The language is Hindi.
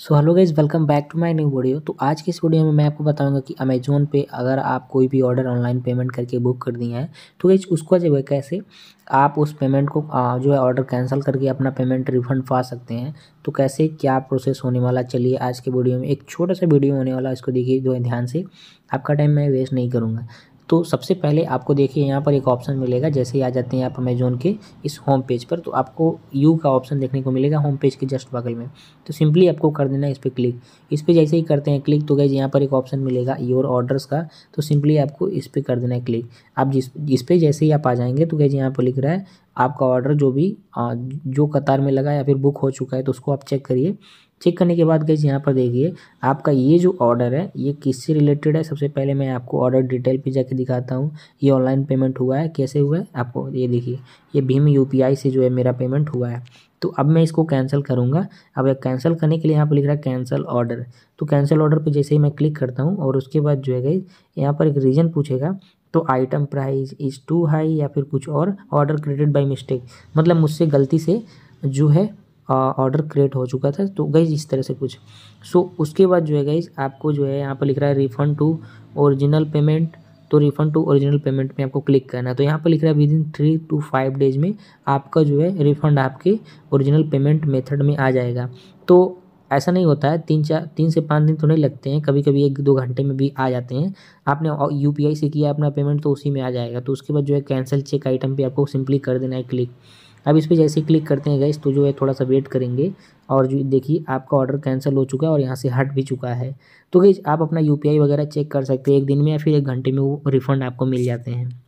so hello guys welcome back to my new video तो आज की इस वीडियो में मैं आपको बताऊंगा कि अमेजोन पे अगर आप कोई भी ऑर्डर ऑनलाइन पेमेंट करके बुक कर दिए हैं तो गाइज उसको जो है कैसे आप उस पेमेंट को जो है ऑर्डर कैंसिल करके अपना पेमेंट रिफंड पा सकते हैं तो कैसे क्या प्रोसेस होने वाला चलिए आज के वीडियो में एक छोटा सा वीडियो होने वाला इसको देखिए जो है ध्यान से आपका टाइम मैं वेस्ट नहीं करूँगा तो सबसे पहले आपको देखिए यहाँ पर एक ऑप्शन मिलेगा जैसे ही आ जाते हैं आप अमेजोन के इस होम पेज पर तो आपको यू का ऑप्शन देखने को मिलेगा होम पेज के जस्ट बगल में तो सिंपली आपको कर देना है इस पर क्लिक इस पर जैसे ही करते हैं क्लिक तो गए यहाँ पर एक ऑप्शन मिलेगा योर ऑर्डर्स का तो सिंपली आपको इस पर कर देना है क्लिक आप जिस इस पर जैसे ही आप आ जाएंगे तो गए यहाँ पर लिख रहा है आपका ऑर्डर जो भी जो कतार में लगा या फिर बुक हो चुका है तो उसको आप चेक करिए चेक करने के बाद गई यहाँ पर देखिए आपका ये जो ऑर्डर है ये किससे रिलेटेड है सबसे पहले मैं आपको ऑर्डर डिटेल पे जाके दिखाता हूँ ये ऑनलाइन पेमेंट हुआ है कैसे हुआ है आपको ये देखिए ये भीम यूपीआई से जो है मेरा पेमेंट हुआ है तो अब मैं इसको कैंसिल करूँगा अब कैंसिल करने के लिए यहाँ पर लिख रहा है कैंसिल ऑर्डर तो कैंसिल ऑर्डर पर जैसे ही मैं क्लिक करता हूँ और उसके बाद जो है गई यहाँ पर एक रीज़न पूछेगा तो item price is too high या फिर कुछ और ऑर्डर क्रिएटेड बाई मिस्टेक मतलब मुझसे गलती से जो है ऑर्डर क्रिएट हो चुका था तो गई इस तरह से कुछ सो so, उसके बाद जो है गई आपको जो है यहाँ पर लिख रहा है रिफ़ंड टू ओरिजिनल पेमेंट तो रिफ़ंड टू ओरिजिनल पेमेंट में आपको क्लिक करना है तो यहाँ पर लिख रहा है within three to five days में आपका जो है रिफ़ंड आपके ओरिजिनल पेमेंट मेथड में आ जाएगा तो ऐसा नहीं होता है तीन चार तीन से पाँच दिन तो नहीं लगते हैं कभी कभी एक दो घंटे में भी आ जाते हैं आपने यू से किया अपना पेमेंट तो उसी में आ जाएगा तो उसके बाद जो है कैंसिल चेक आइटम पर आपको सिंपली कर देना है क्लिक अब इस पर जैसे क्लिक करते हैं गैस तो जो है थोड़ा सा वेट करेंगे और जो देखिए आपका ऑर्डर कैंसिल हो चुका है और यहाँ से हट भी चुका है तो गैस आप अपना यू वगैरह चेक कर सकते हैं एक दिन में या फिर एक घंटे में वो रिफ़ंड आपको मिल जाते हैं